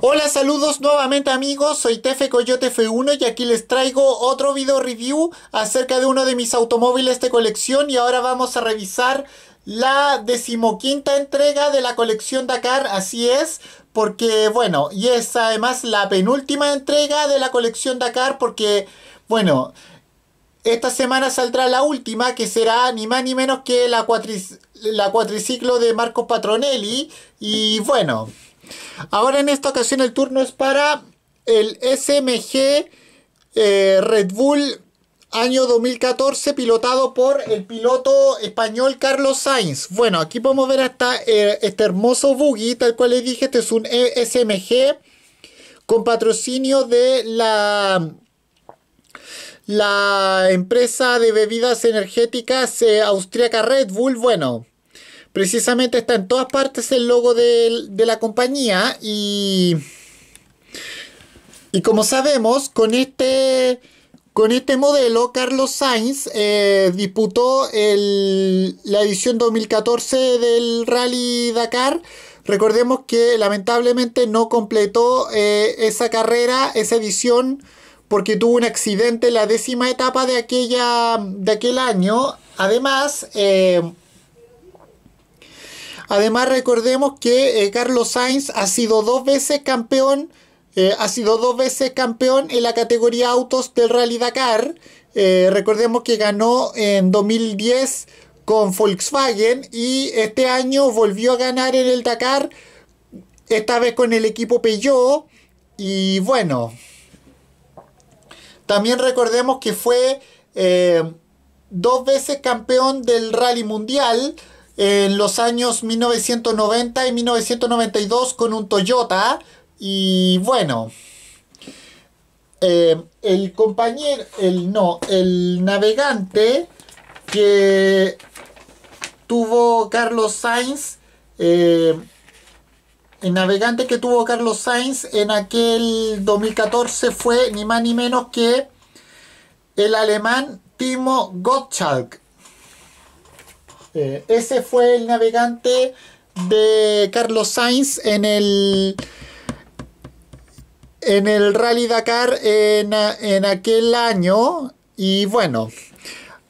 Hola, saludos nuevamente amigos, soy Tefe Coyote F1 y aquí les traigo otro video review acerca de uno de mis automóviles de colección y ahora vamos a revisar la decimoquinta entrega de la colección Dakar, así es, porque bueno, y es además la penúltima entrega de la colección Dakar porque, bueno, esta semana saldrá la última, que será ni más ni menos que la, la cuatriciclo de Marco Patronelli. Y bueno, Ahora en esta ocasión el turno es para el SMG eh, Red Bull año 2014 pilotado por el piloto español Carlos Sainz. Bueno, aquí podemos ver hasta eh, este hermoso buggy, tal cual les dije, este es un e- SMG con patrocinio de la la empresa de bebidas energéticas austriaca eh, austríaca Red Bull. Bueno, Precisamente está en todas partes el logo de, la compañía y... Y como sabemos, con este, con este modelo, Carlos Sainz eh, disputó la edición 2014 del Rally Dakar. Recordemos que lamentablemente no completó eh, esa carrera, esa edición, porque tuvo un accidente en la décima etapa de, aquella, de aquel año. Además, eh, Además, recordemos que eh, Carlos Sainz ha sido dos veces campeón. Eh, ha sido dos veces campeón en la categoría autos del Rally Dakar. Eh, recordemos que ganó en 2010 con Volkswagen y este año volvió a ganar en el Dakar, esta vez con el equipo Peugeot. Y bueno, también recordemos que fue dos veces campeón del Rally Mundial en los años 1990 y 1992 con un Toyota. Y bueno, eh, el compañero, el no, el navegante que tuvo Carlos Sainz, eh, el navegante que tuvo Carlos Sainz en aquel 2014 fue ni más ni menos que el alemán Timo Gottschalk. Eh, ese fue el navegante de Carlos Sainz en el en el Rally Dakar en, aquel año. Y bueno,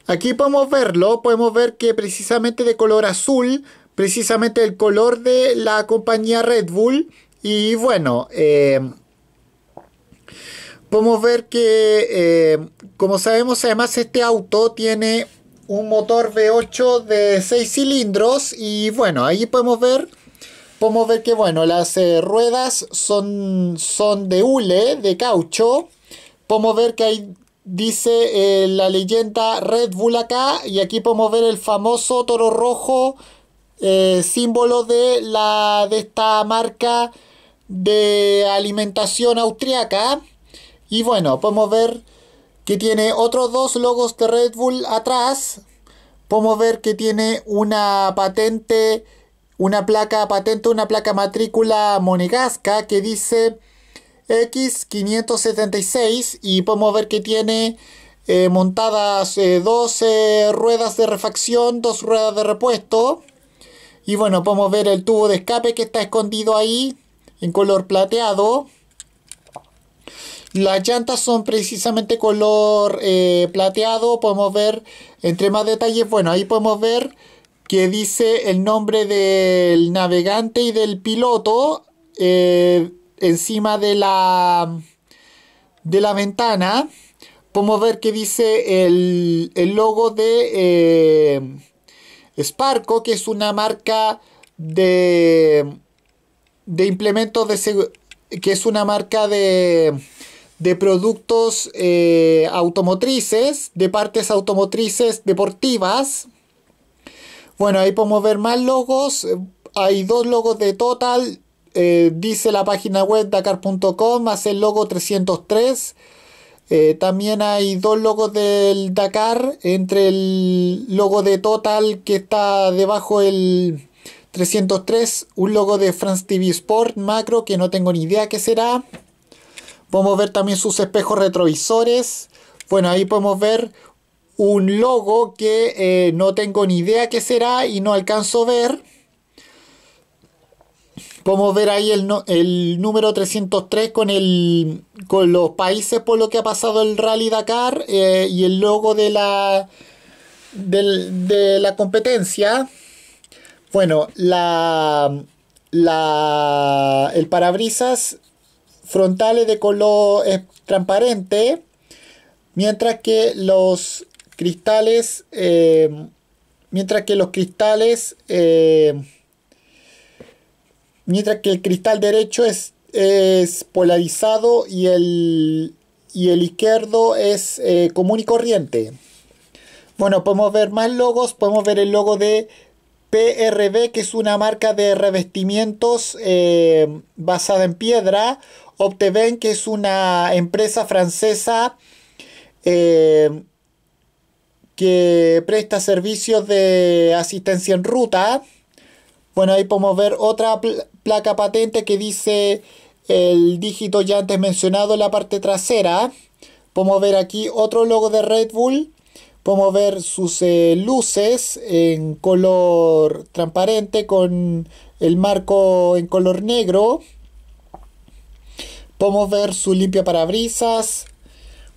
aquí podemos verlo, podemos ver que precisamente de color azul, precisamente el color de la compañía Red Bull. Y bueno, eh, podemos ver que, eh, como sabemos, además este auto tiene un motor V8 de 6 cilindros y bueno, ahí podemos ver podemos ver que bueno, las eh, ruedas son, son de hule, de caucho. Podemos ver que ahí dice eh, la leyenda Red Bull acá y aquí podemos ver el famoso toro rojo, eh, símbolo de, la, de esta marca de alimentación austriaca. Y bueno, podemos ver que tiene otros dos logos de Red Bull atrás. Podemos ver que tiene una patente, una placa patente, una placa matrícula monegasca que dice X576 y podemos ver que tiene eh, montadas eh, ruedas de refacción, dos ruedas de repuesto. Y bueno, podemos ver el tubo de escape que está escondido ahí en color plateado. Las llantas son precisamente color eh, plateado. Podemos ver entre más detalles. Bueno, ahí podemos ver que dice el nombre del navegante y del piloto eh, encima de la, de la ventana. Podemos ver que dice el, el logo de eh, Sparco, que es una marca de, de implementos de que es una marca de de productos eh, automotrices, de partes automotrices deportivas. Bueno, ahí podemos ver más logos. Hay dos logos de Total. Eh, dice la página web dakar.com, más el logo 303. Eh, también hay dos logos del Dakar, entre el logo de Total que está debajo el 303, un logo de France TV Sport Macro que no tengo ni idea qué será. Podemos ver también sus espejos retrovisores. Bueno, ahí podemos ver un logo que eh, no tengo ni idea qué será y no alcanzo a ver. Podemos ver ahí el, número 303 con, el, con los países por lo que ha pasado el Rally Dakar eh, y el logo de la, de la competencia. Bueno, la, la, el parabrisas frontales de color transparente, mientras que los cristales, eh, mientras que los cristales, eh, mientras que el cristal derecho es, es polarizado y el, y el izquierdo es eh, común y corriente. Bueno, podemos ver más logos, podemos ver el logo de PRB, que es una marca de revestimientos eh, basada en piedra, Opteven, que es una empresa francesa eh, que presta servicios de asistencia en ruta. Bueno, ahí podemos ver otra placa patente que dice el dígito ya antes mencionado en la parte trasera. Podemos ver aquí otro logo de Red Bull Podemos ver sus eh, luces en color transparente con el marco en color negro. Podemos ver su limpia parabrisas.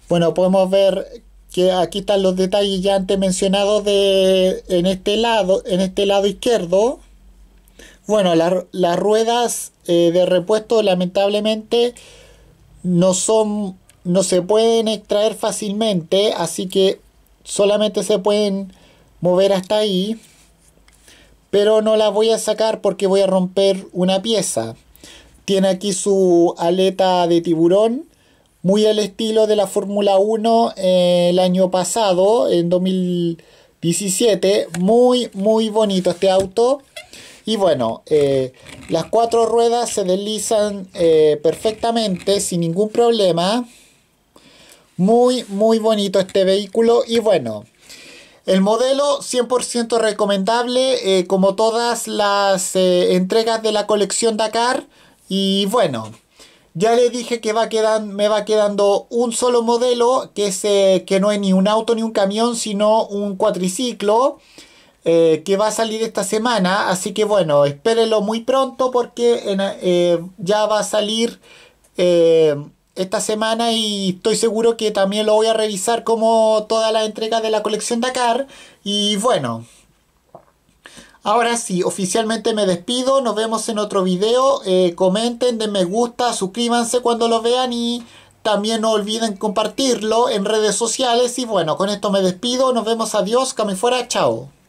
Bueno, podemos ver que aquí están los detalles ya antes mencionados de en este lado, en este lado izquierdo. Bueno, las ruedas eh, de repuesto lamentablemente no son no se pueden extraer fácilmente, así que solamente se pueden mover hasta ahí pero no las voy a sacar porque voy a romper una pieza tiene aquí su aleta de tiburón muy al estilo de la Fórmula 1 eh, el año pasado en 2017 muy muy bonito este auto y bueno, eh, las cuatro ruedas se deslizan eh, perfectamente sin ningún problema. Muy, muy bonito este vehículo y bueno. El modelo 100% recomendable, eh, como todas las eh, entregas de la colección Dakar. Y bueno, ya le dije que va me va quedando un solo modelo, que, es, eh, que no es ni un auto ni un camión, sino un cuatriciclo, que va a salir esta semana. Así que bueno, espérenlo muy pronto porque ya va a salir esta semana y estoy seguro que también lo voy a revisar como todas las entrega de la colección Dakar. Y bueno, ahora sí, oficialmente me despido, nos vemos en otro video, eh, comenten, den me gusta, suscríbanse cuando lo vean y también no olviden compartirlo en redes sociales. Y bueno, con esto me despido, nos vemos, adiós, que fuera, chao.